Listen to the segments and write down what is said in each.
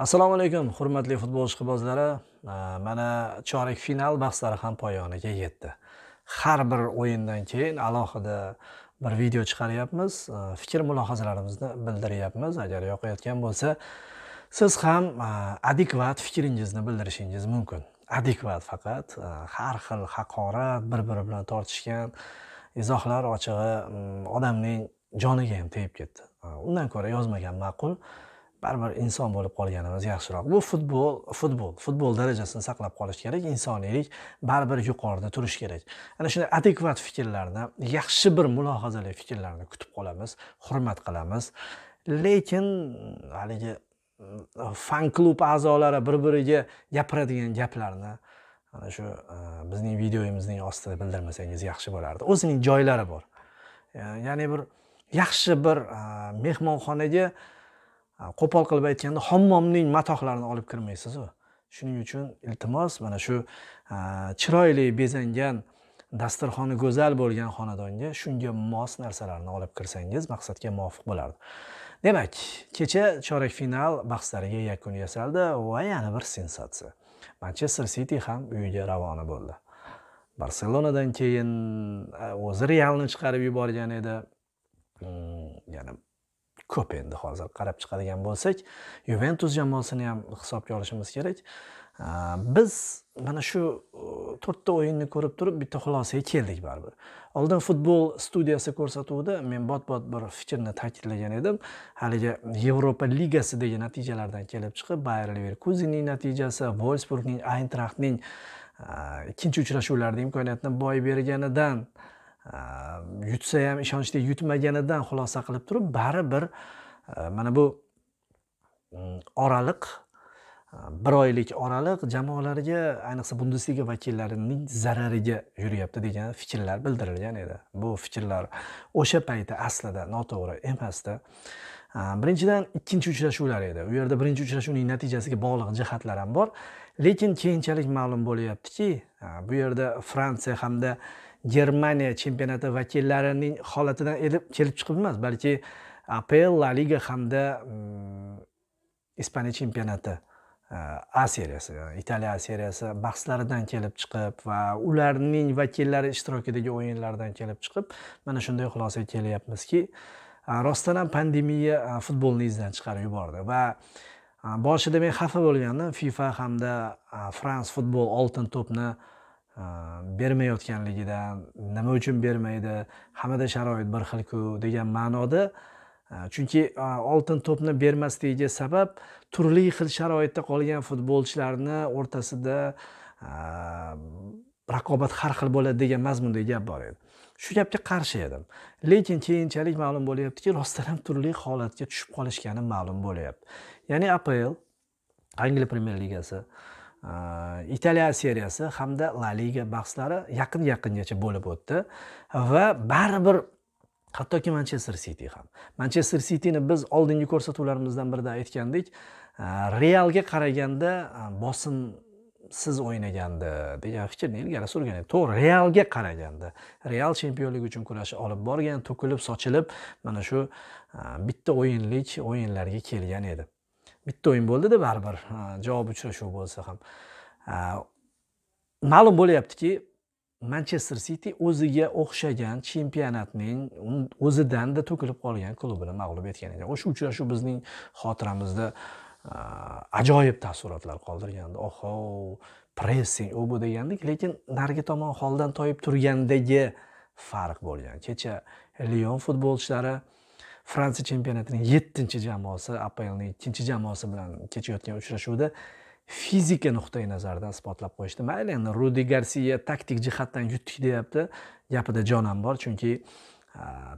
assalomu alaykum hurmatli futbol ishqibozlari mana chorak final bahslari ham poyoniga yetdi har bir o'yindan keyin alohida bir video chiqaryapmiz fikr mulohazalarimizni bildiryapmiz agar yoqayotgan bo'lsa siz ham e, adekvat fikringizni bildirishingiz mumkin adekvat faqat e, har xil haqorat bir biri bilan tortishgan izohlar ochig'i mm, odamning joniga ham tegib ketdi undan ko'ra yozmagan ma'qul baribir inson bo'lib qolganimiz yaxshiroq bu futbol futbol futbol darajasini saqlab qolish kerak insoniylik baribir yuqorida turishi kerak ana shunday adekvat fikrlarni yaxshi bir mulohazali fikrlarni kutib qolamiz hurmat qilamiz lekin haligi fan klub a'zolari bir biriga gapiradigan gaplarni ana shu e, bizning videoyimizning ostida bildirmasangiz yaxshi bo'lardi o'zining joylari bor e, ya'ni bir yaxshi bir e, mehmonxonaga qo'pol qilib aytganda hammomning matohlarini olib kirmaysizu shuning uchun iltimos mana shu chiroyli bezangan dasturxoni go'zal bo'lgan xonadonga shunga mos narsalarni olib kirsangiz maqsadga muvofiq bo'lardi demak kecha chorak final bahslariga yakun yasaldi va yana bir sensatsiya manchester siti ham uyiga ravona bo'ldi barselonadan keyin o'zi realni chiqarib yuborgan edi hmm, yana ko'p endi hozir qarab chiqadigan bo'lsak yuventus jamoasini ham hisobga olishimiz kerak biz mana shu to'rtta o'yinni ko'rib turib bitta xulosaga keldik baribir oldin futbol studiyasi ko'rsatuvida men bot bot bir fikrni ta'kidlagan edim haligi yevropa ligasidagi natijalardan kelib chiqib bayer leverkuzinning natijasi volsburgning ayntraxtning ikkinchi uchrashuvlarda imkoniyatni boy berganidan yutsa ham ishonchli yutmaganidan xulosa qilib turib baribir mana bu mm, oraliq bir oylik oraliq jamoalarga ayniqsa bundesliga vakillarining zarariga yuryapti degan fikrlar bildirilgan edi bu fikrlar o'sha paytda aslida noto'g'ri emasdi birinchidan ikkinchi uchrashuvlar edi u yerda birinchi uchrashuvning natijasiga bog'liq jihatlar ham bor lekin keyinchalik ma'lum bo'lyaptiki bu yerda fransiya hamda germaniya chempionati vakillarining holatidan kelib chiqib emas balki apl la liga hamda mm, ispaniya chempionati e, a seriyasi italiya a seriyasi bahslaridan kelib chiqib va ularning vakillari ishtirokidagi o'yinlardan kelib chiqib mana shunday xulosaga kelyapmizki e, rostdan ham pandemiya e, futbolni izdan chiqarib yubordi va boshida men xafa bo'lgandim fifa hamda frans futbol oltin to'pni Э, bermayotganligidan nima uchun bermaydi hammada sharoit bir xilku degan ma'noda э, chunki э, oltin to'pni bermasligiga sabab turli xil sharoitda qolgan futbolchilarni o'rtasida raqobat har xil bo'ladi degan mazmundagi gap bor edi shu gapga qarshi edim lekin keyinchalik ma'lum bo'lyaptiki rostdan ham turli holatga tushib qolishgani ma'lum bo'lyapti ya'ni apl angliya premyer ligasi italiya seriyasi hamda la liga bahslari yaqin yaqingacha bo'lib o'tdi va baribir hattoki manchester siti ham manchester sitini biz oldingi ko'rsatuvlarimizdan birida aytgandik realga qaraganda bosim siz o'ynagandi degan fikrni ilgari surgan edi to'g'ri realga qaraganda real chempionlik uchun kurash olib borgan to'kilib sochilib mana shu bitta o'yinlik o'yinlarga kelgan edi bitta o'yin bo'ldida baribir javob uchrashuvi bo'lsa ham ma'lum bo'lyaptiki manchester siti o'ziga o'xshagan chempionatning o'zidanda to'kilib qolgan klubini mag'lub etgan ekan o'sha uchrashuv bizning xotiramizda ajoyib taassurotlar qoldirgandi oho pressing u bu degandik lekin narigi tomon holdan toyib turgandagi farq bo'lgan kecha lion futbolchilari fransiya chempionatining yettinchi jamoasi ning ikkinchi jamoasi bilan kechayotgan uchrashuvda fizika nuqtai nazaridan isbotlab qo'yishdi mayli endi rudi garsiya taktik jihatdan yutdik deyapti gapida jon ham bor chunki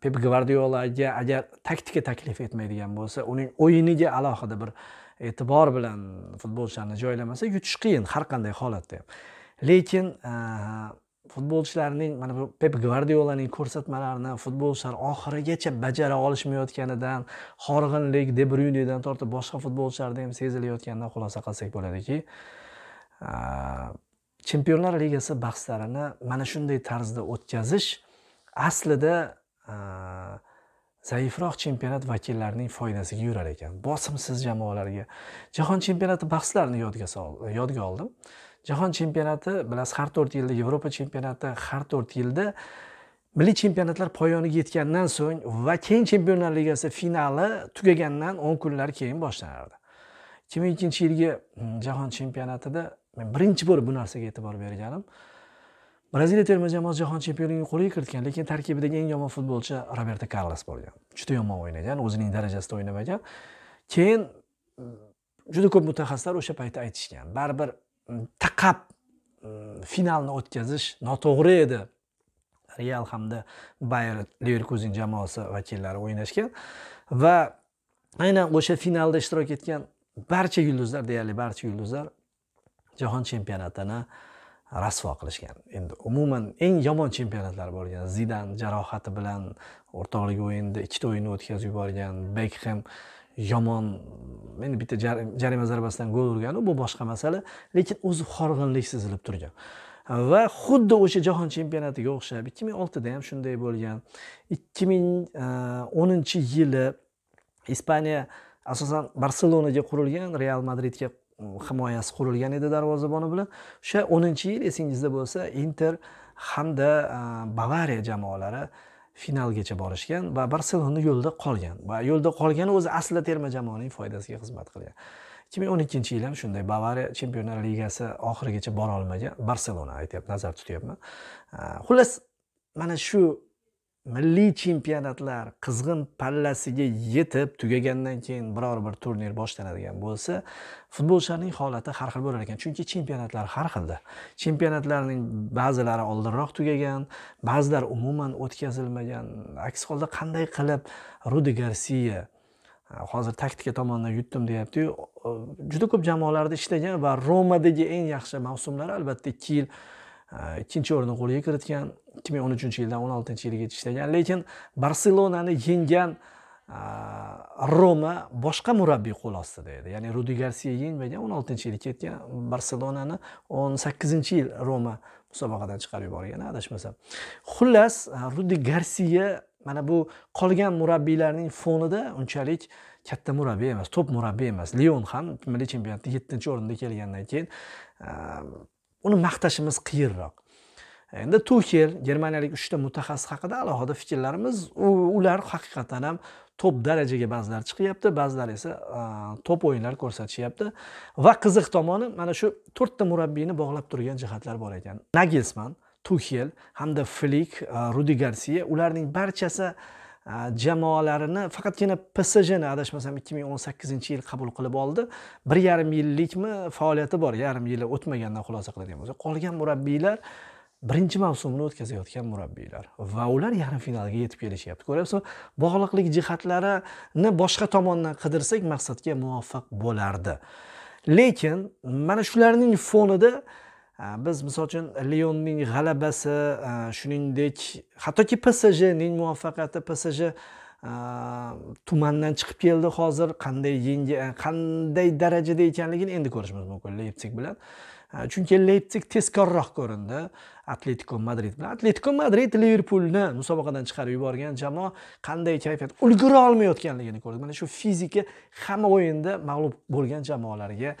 pep gvardiolaga agar taktika taklif etmaydigan bo'lsa uning o'yiniga alohida bir e'tibor bilan futbolchilarni joylamasa yutish qiyin har qanday holatda ham lekin futbolchilarning mana bu pep gvardiolaning ko'rsatmalarini futbolchilar oxirigacha bajara olishmayotganidan horg'inlik de tortib boshqa futbolchilarda ham sezilayotganidan xulosa qilsak bo'ladiki chempionlar ligasi bahslarini mana shunday tarzda o'tkazish aslida zaifroq chempionat vakillarining foydasiga yurar ekan bosimsiz jamoalarga jahon chempionati bahslarini yodga soldim yodga oldim jahon chempionati bilasiz har to'rt yilda yevropa chempionati har to'rt yilda milliy chempionatlar poyoniga yetgandan so'ng va keyin chempionlar ligasi finali tugagandan o'n kunlar keyin boshlanardi ikki ming ikkinchi yilgi mm, jahon chempionatida men birinchi bo'lib bu narsaga e'tibor berganim braziliya terma jamoasi jahon chempionligini qo'lga kiritgan lekin tarkibidagi eng yomon futbolchi roberto karlos bo'lgan juda yomon o'ynagan o'zining darajasida o'ynamagan keyin mm, juda ko'p mutaxassislar o'sha paytda aytishgan baribir taqab e, finalni o'tkazish noto'g'ri edi real hamda bayer leverkuzin jamoasi vakillari o'ynashgan va aynan o'sha finalda ishtirok etgan barcha yulduzlar deyarli barcha yulduzlar jahon chempionatini rasvo qilishgan endi umuman eng yomon chempionatlar bo'lgan zidan jarohati bilan o'rtoqlik o'yinida ikkita o'yinni o'tkazib yuborgan bekhem yomon endi bitta jarima zarbasidan gol urgani bu boshqa masala lekin o'zi horg'inlik sezilib turgan va xuddi o'sha jahon chempionatiga o'xshab ikki ming oltida ham shunday bo'lgan ikki ming e, o'ninchi yili ispaniya asosan barselonaga qurilgan real madridga mm, himoyasi qurilgan edi darvozaboni bilan o'sha o'ninchi yil esingizda bo'lsa inter hamda e, bavariya jamoalari finalgacha borishgan va barselona yo'lda qolgan va yo'lda qolgani o'zi aslida terma jamoaning foydasiga xizmat qilgan ikki ming o'n ikkinchi yil ham shunday bavariya chempionlar ligasi oxirigacha borolmagan barselona aytyapti nazar tutyapman xullas mana shu milliy chempionatlar qizg'in pallasiga yetib tugagandan keyin biror bir turnir boshlanadigan bo'lsa futbolchilarning holati har xil bo'lar ekan chunki chempionatlar har xilda chempionatlarning ba'zilari oldinroq tugagan ba'zilar umuman o'tkazilmagan aks holda qanday qilib rudi garsiya hozir taktika tomonidan yutdim deyaptiyu juda ko'p jamoalarda ishlagan va romadagi eng yaxshi mavsumlari albatta ikki yil ikkinchi o'rinni qo'lga kiritgan ikki ming o'n uchinchi yildan o'n oltinchi yilgacha ishlagan lekin barselonani yenggan roma boshqa murabbiy qo'l ostida edi ya'ni rudi garsiya yengmagan o'n oltinchi yili ketgan barselonani o'n sakkizinchi yil roma musobaqadan chiqarib yuborgan adashmasam xullas rudi garsiya mana bu qolgan murabbiylarning fonida unchalik katta murabbiy emas top murabbiy emas leon ham milliy chempionatda yettinchi o'rinda kelgandan keyin uni maqtashimiz qiyinroq endi tuxel germaniyalik uchta mutaxassis haqida alohida fikrlarimiz ular haqiqatdan ham top darajaga ba'zilari chiqyapti ba'zilari esa top o'yinlar ko'rsatishyapti va qiziq tomoni mana shu to'rtta murabbiyni bog'lab turgan jihatlar bor ekan nagelsman tuxel hamda flik rudi garsiya ularning barchasi jamoalarini faqatgina psjni adashmasam 2018 yil qabul qilib oldi bir yarim yillikmi faoliyati bor yarim yili o'tmagandan xulosa qiladigan bo'lsak qolgan murabbiylar birinchi mavsumni o'tkazayotgan murabbiylar va ular yarim finalga yetib kelishyapti ko'ryapsizmi bog'liqlik jihatlarini boshqa tomondan qidirsak maqsadga muvaffaq bo'lardi lekin mana shularning fonida biz misol uchun leonning g'alabasi shuningdek hattoki psjning muvaffaqiyati psj tumandan chiqib keldi hozir qanday yengi qanday darajada ekanligini endi ko'rishimiz mumkin leypsig bilan chunki leypsig tezkorroq ko'rindi atletiko madrid bilan atletiko madrid liverpulni musobaqadan chiqarib yuborgan jamoa qanday kayfiyat ulgura olmayotganligini ko'rdik mana shu fizika hamma o'yinda mag'lub bo'lgan jamoalarga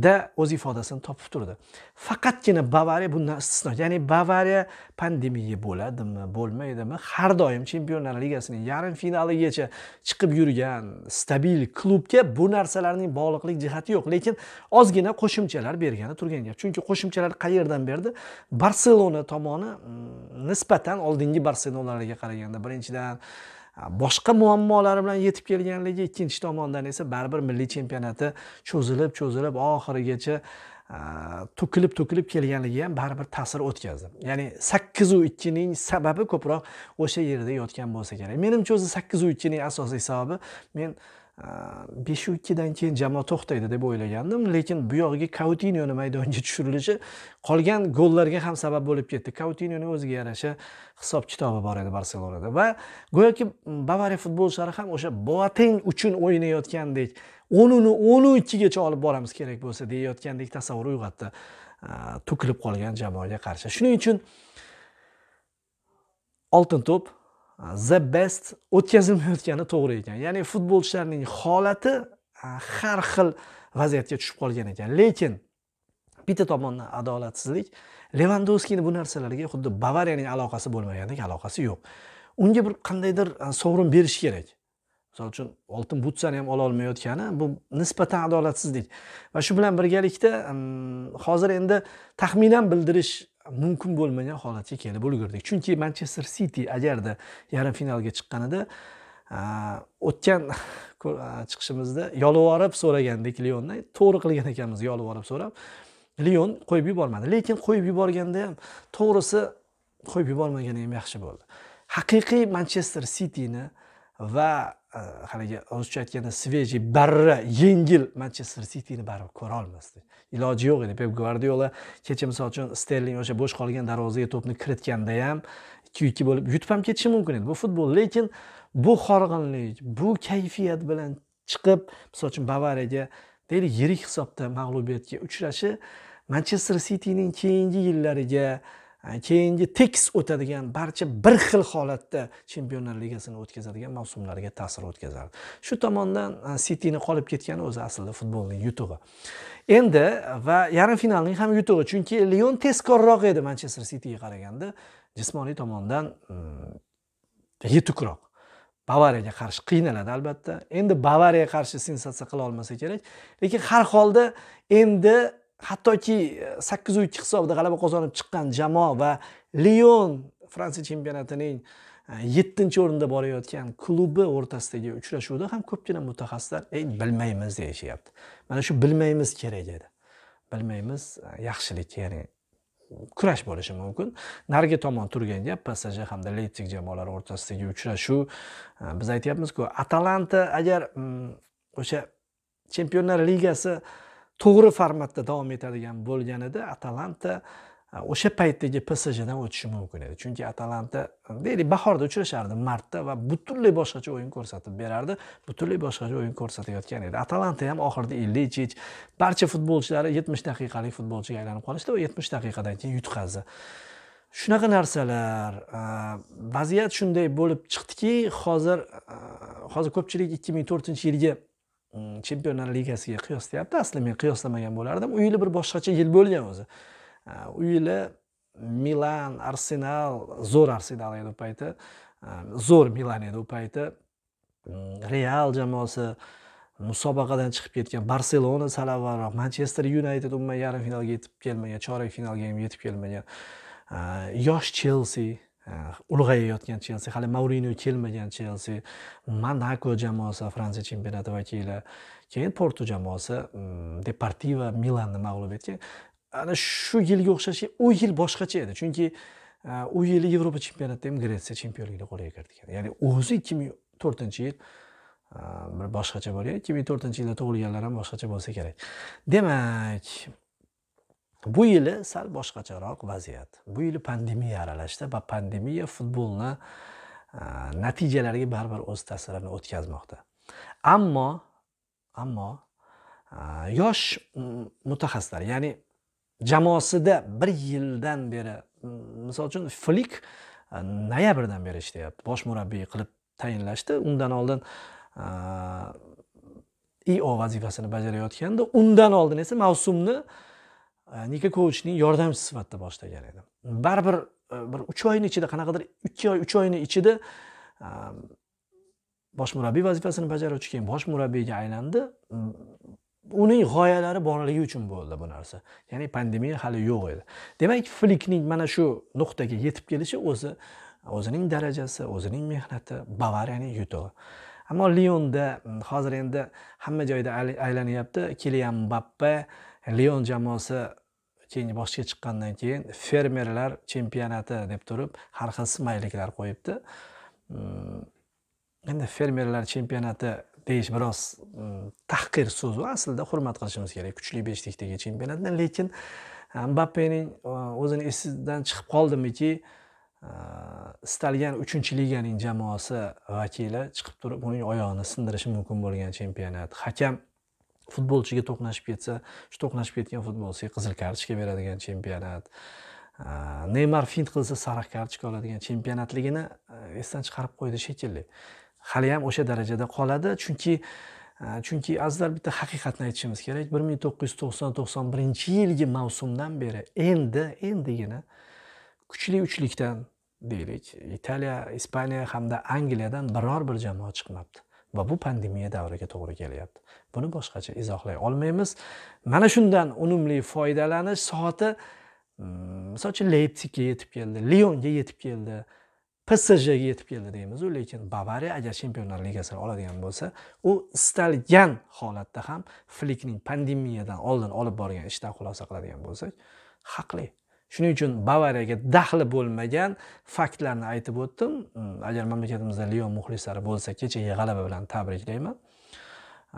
da o'z ifodasini topib turdi faqatgina bavariya bundan istisno ya'ni bavariya pandemiya bo'ladimi bo'lmaydimi har doim chempionlar ligasining yarim finaligacha chiqib yurgan stabil klubga bu narsalarning bog'liqlik jihati yo'q lekin ozgina qo'shimchalar bergani turgan gap chunki qo'shimchalar qayerdan berdi barselona tomoni nisbatan oldingi barselonalarga qaraganda birinchidan boshqa muammolari bilan yetib kelganligi ikkinchi tomondan esa baribir milliy chempionati cho'zilib cho'zilib oxirigacha to'kilib to'kilib kelganligi ham baribir ta'sir o'tkazdi ya'ni sakkizu ikkining sababi ko'proq o'sha yerda yotgan bo'lsa kerak menimcha o'zi sakkizu ikkining asosiy sababi men yu ikkidan keyin jamoa to'xtaydi deb o'ylagandim lekin bu yog'iga kautinoni maydonga tushirilishi qolgan gollarga ham sabab bo'lib ketdi kautinyoni o'ziga yarasha hisob kitobi bor edi barselonada va go'yoki bavariya futbolchilari ham o'sha boateng uchun o'ynayotgandek o'n uni o'nu ikkigacha olib boramiz kerak bo'lsa deyayotgandek tasavvur uyg'otdi to'kilib qolgan jamoaga qarshi shuning uchun oltin to'p Uh, the best o'tkazilmayotgani to'g'ri ekan ya'ni futbolchilarning holati uh, har xil vaziyatga tushib qolgan ekan lekin bitta tomondan adolatsizlik levandovskiyni bu narsalarga xuddi bavariyaning aloqasi bo'lmagandek aloqasi yo'q unga bir qandaydir uh, sovrin berish kerak misol uchun oltin butsani ham ola olmayotgani bu nisbatan adolatsizlik va shu bilan birgalikda um, hozir endi taxminan bildirish mumkin bo'lmagan holatga kelib ulgurdik chunki manchester siti agarda yarim finalga chiqqanida o'tgan chiqishimizda yolvorib so'ragandik leondan to'g'ri qilgan ekanmiz yolvorib so'rab leon qo'yib yubormadi lekin qo'yib yuborganda ham to'g'risi qo'yib yubormagani ham yaxshi bo'ldi haqiqiy manchester sitini va haligi э, o'zcha aytganda sveji barra yengil manchester sitini baribir ko'rolmasdi iloji yo'q edi pep gvardiola kecha misol uchun sterling o'sha bo'sh qolgan darvozaga to'pni kiritganda ham ikki ikki bo'lib yutib ham ketishi mumkin edi bu futbol lekin bu horg'inlik bu kayfiyat bilan chiqib misol uchun bavariyaga deylik yirik hisobda mag'lubiyatga uchrashi manchester sitining keyingi yillariga keyingi tekis o'tadigan barcha bir xil holatda chempionlar ligasini o'tkazadigan mavsumlarga ta'sir o'tkazadi shu tomondan sitini qolib ketgani o'zi aslida futbolning yutug'i endi va yarim finalning ham yutug'i chunki leon tezkorroq edi manchester sitiga qaraganda jismoniy tomondan mm, yetukroq bavariyaga qarshi qiynaladi albatta endi bavariyaga qarshi sensatsiya qila olmasa kerak lekin har holda endi hattoki e, sakkiz uch hisobida g'alaba qozonib chiqqan jamoa va lion fransiya chempionatining e, yettinchi o'rinda borayotgan klubi o'rtasidagi uchrashuvda ham ko'pgina mutaxassislar ey bilmaymiz deyishyapti mana shu bilmaymiz kerak edi bilmaymiz e, yaxshilik ya'ni kurash bo'lishi mumkin narigi tomon turgan gap psj hamda leypsig jamoalari o'rtasidagi uchrashuv biz aytyapmizku atalanta agar mm, o'sha chempionlar ligasi to'g'ri formatda davom etadigan bo'lganida atalanta e, o'sha paytdagi psjdan o'tishi mumkin edi chunki atalanta e, deylik bahorda uchrashardi martda va butunlay boshqacha o'yin ko'rsatib berardi butunlay boshqacha o'yin ko'rsatayotgan edi atalanta ham oxirida illechich barcha futbolchilari yetmish daqiqalik futbolchiga aylanib qolishdi va yetmish daqiqadan keyin yutqazdi shunaqa narsalar e, vaziyat shunday bo'lib chiqdiki hozir hozir ko'pchilik ikki ming to'rtinchi yilgi Mm, chempionlar ligasiga qiyoslayapti asli men qiyoslamagan bo'lardim u yili bir boshqacha yil bo'lgan o'zi u yili milan arsenal zo'r arsenal edi u payti zo'r milan edi u payti mm, real jamoasi musobaqadan chiqib ketgan barselona sal avvalroq manchester yunayted umuman yarim finalga yetib kelmagan chorak finalga ham yetib kelmagan yosh chelsi Э, ulg'ayayotgan chelsi hali mavrinyo kelmagan chelsi monako jamoasi fransiya chempionati vakili keyin portu jamoasi mm, deportiva milanni mag'lub etgan ana shu yilga o'xshash u yil boshqacha edi chunki e, u yili yevropa chempionatida ham gretsiya chempionlikni qo'lga kiritgan ya'ni o'zi ikki ming to'rtinchi yil e, bir boshqacha bo'lgan ikki ming to'rtinchi yilda tug'ilganlar ham boshqacha bo'lsa kerak demak bu yili sal boshqacharoq vaziyat bu yili pandemiya aralashdi va pandemiya futbolni e, natijalariga baribir o'z ta'sirini o'tkazmoqda ammo ammo e, yosh mutaxassislar ya'ni jamoasida bir yildan beri misol uchun flik e, noyabrdan beri ishlayapti bosh murabbiy qilib tayinlashdi undan oldin io vazifasini bajarayotgandi undan oldin esa mavsumni nikokovичning э, yordamchisi sifatida boshlagan edim baribir e, bir uch oyni ichida qanaqadir ikki oy uch oyni ichida e, bosh murabbiy vazifasini bajaruvchi keyin bosh murabbiyga aylandi mm, uning g'oyalari borligi uchun bo'ldi bu narsa ya'ni pandemiya hali yo'q edi demak flikning mana shu nuqtaga yetib kelishi o'zi o'zining darajasi o'zining mehnati bavariyaning yutug'i ammo lionda mm, hozir endi hamma joyda aylanyapti kilian mbappe lion jamoasi keyin boshga chiqqandan keyin fermerlar chempionati deb turib har xil smayliklar qo'yibdi ehm, endi fermerlar chempionati deyish biroz ehm, tahqir so'zi aslida hurmat qilishimiz kerak kuchli beshlikdagi chempionatni lekin ehm, mbappening o'zini esidan chiqib qoldimiki istalgan uchinchi liganing jamoasi vakili chiqib turib uning oyog'ini sindirishi mumkin bo'lgan chempionat hakam futbolchiga to'qnashib ketsa shu to'qnashib ketgan futbolchiga qizil kartochka beradigan chempionat neymar fint qilsa sariq kartochka oladigan chempionatligini esdan chiqarib qo'ydi shekilli haliyam o'sha darajada qoladi chunki chunki azizlar bitta haqiqatni aytishimiz kerak bir ming to'qqiz yuz to'qson to'qson birinchi yilgi mavsumdan beri endi endigina kuchli uchlikdan deylik italiya ispaniya hamda angliyadan biror bir jamoa chiqmabdi va bu pandemiya davriga to'g'ri kelyapti buni boshqacha izohlay olmaymiz mana shundan unumli foydalanish soati mm, misol uchun leypsigga yetib keldi lionga yetib keldi psjga yetib keldi deymizu lekin bavariya agar chempionlar ligasini oladigan bo'lsa u istalgan holatda ham flikning pandemiyadan oldin olib borgan ishidan xulosa qiladigan bo'lsak haqli shuning uchun bavariyaga daxli bo'lmagan faktlarni aytib o'tdim mm, agar mamlakatimizda lion muxlislari bo'lsa kechagi g'alaba bilan tabriklayman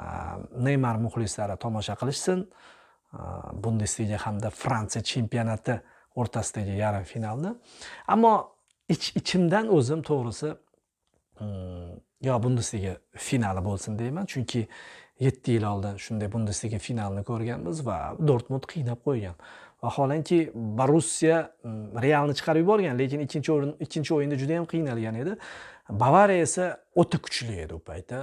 ah, neymar muxlislari tomosha qilishsin ah, bundesliga hamda fransiya chempionati o'rtasidagi yarim finalni ammo ich ichimdan o'zim to'g'risi mm, yo bundesliga finali bo'lsin deyman chunki yetti yil oldin shunday bundesliga finalini ko'rganmiz va dortmund qiynab qo'ygan vaholanki borussiya mm, realni chiqarib yuborgan lekin ikkinchi o'rin ikkinchi o'yinda juda yam qiynalgan edi bavariya esa o'ta kuchli edi u paytda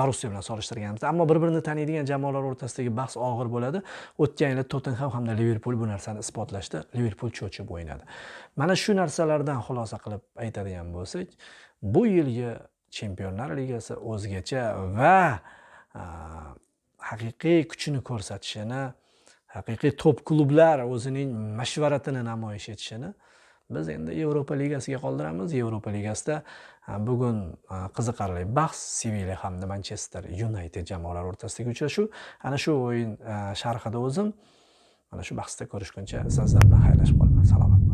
borussiya bilan solishtirganimizda ammo bir birini taniydigan jamoalar o'rtasidagi bahs og'ir bo'ladi o'tgan yili tottenham hamda liverpul bu narsani isbotlashdi liverpul cho'chib o'ynadi mana shu narsalardan xulosa qilib aytadigan bo'lsak bu yilgi chempionlar ligasi o'zgacha va haqiqiy kuchini ko'rsatishini haqiqiy top klublar o'zining mashvaratini namoyish etishini biz endi yevropa ligasiga qoldiramiz yevropa ligasida bugun qiziqarli bahs sevilya hamda manchester yunayted jamoalari o'rtasidagi uchrashuv ana shu o'yin sharhida o'zim mana shu bahsda ko'rishguncha sizlar bilan xayrlashib qolaman salomat